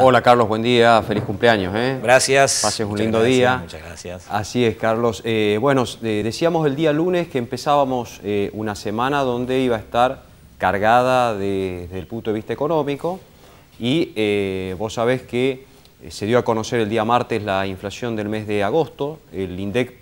Hola Carlos, buen día, feliz cumpleaños. ¿eh? Gracias. Pases un lindo día. Muchas gracias. Así es, Carlos. Eh, bueno, decíamos el día lunes que empezábamos eh, una semana donde iba a estar cargada desde el punto de vista económico y vos sabés que se dio a conocer el día martes la inflación del mes de agosto. El INDEC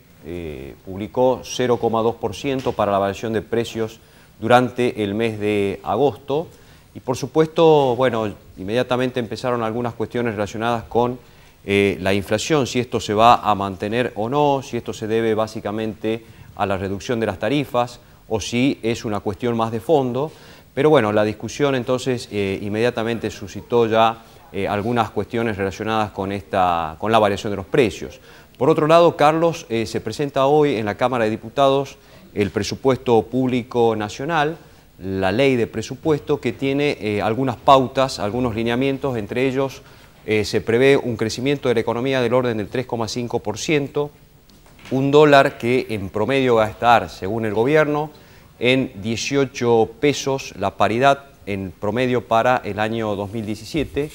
publicó 0,2% para la variación de precios durante el mes de agosto. Y por supuesto, bueno, inmediatamente empezaron algunas cuestiones relacionadas con eh, la inflación, si esto se va a mantener o no, si esto se debe básicamente a la reducción de las tarifas o si es una cuestión más de fondo. Pero bueno, la discusión entonces eh, inmediatamente suscitó ya eh, algunas cuestiones relacionadas con, esta, con la variación de los precios. Por otro lado, Carlos, se presenta hoy en la Cámara de Diputados el presupuesto público nacional, la ley de presupuesto que tiene eh, algunas pautas, algunos lineamientos, entre ellos eh, se prevé un crecimiento de la economía del orden del 3,5%, un dólar que en promedio va a estar, según el gobierno, en 18 pesos la paridad en promedio para el año 2017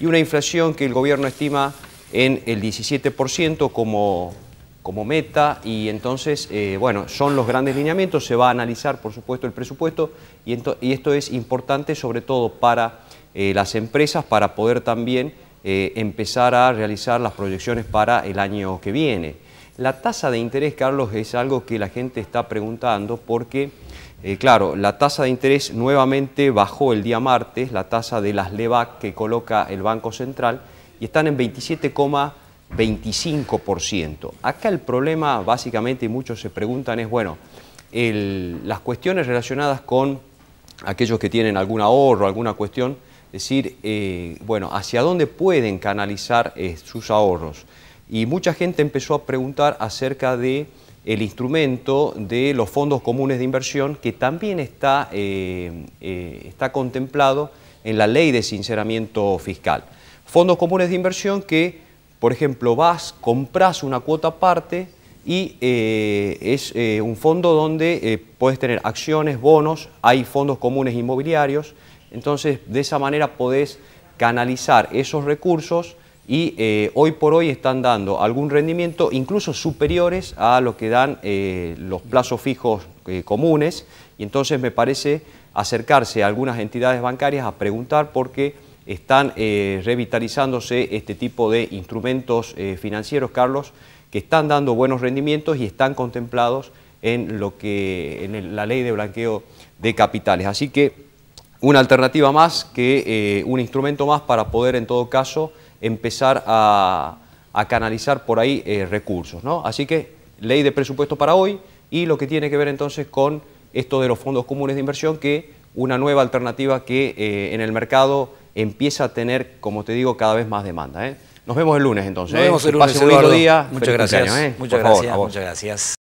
y una inflación que el gobierno estima en el 17% como como meta y entonces, eh, bueno, son los grandes lineamientos, se va a analizar por supuesto el presupuesto y, esto es importante sobre todo para eh, las empresas para poder también eh, empezar a realizar las proyecciones para el año que viene. La tasa de interés, Carlos, es algo que la gente está preguntando porque, claro, la tasa de interés nuevamente bajó el día martes, la tasa de las LEVAC que coloca el Banco Central y están en 27,5%. 25%. Acá el problema, básicamente, y muchos se preguntan, es, bueno, las cuestiones relacionadas con aquellos que tienen algún ahorro, alguna cuestión, es decir, eh, bueno, hacia dónde pueden canalizar eh, sus ahorros. Y mucha gente empezó a preguntar acerca de el instrumento de los fondos comunes de inversión que también está, eh, está contemplado en la ley de sinceramiento fiscal. Fondos comunes de inversión que por ejemplo, vas, compras una cuota aparte y eh, es eh, un fondo donde eh, puedes tener acciones, bonos, hay fondos comunes inmobiliarios, entonces de esa manera podés canalizar esos recursos y hoy por hoy están dando algún rendimiento incluso superiores a lo que dan los plazos fijos comunes y entonces me parece acercarse a algunas entidades bancarias a preguntar por qué están eh, revitalizándose este tipo de instrumentos eh, financieros, Carlos, que están dando buenos rendimientos y están contemplados en lo que en la ley de blanqueo de capitales. Así que una alternativa más, que eh, un instrumento más para poder en todo caso empezar a, canalizar por ahí recursos. Así que ley de presupuesto para hoy y lo que tiene que ver entonces con esto de los fondos comunes de inversión, que una nueva alternativa que en el mercado empieza a tener, como te digo, cada vez más demanda. ¿eh? Nos vemos el lunes entonces. Nos vemos ¿eh? el lunes. Pase un lindo día. Muchas gracias. ¿eh? Muchas muchas gracias.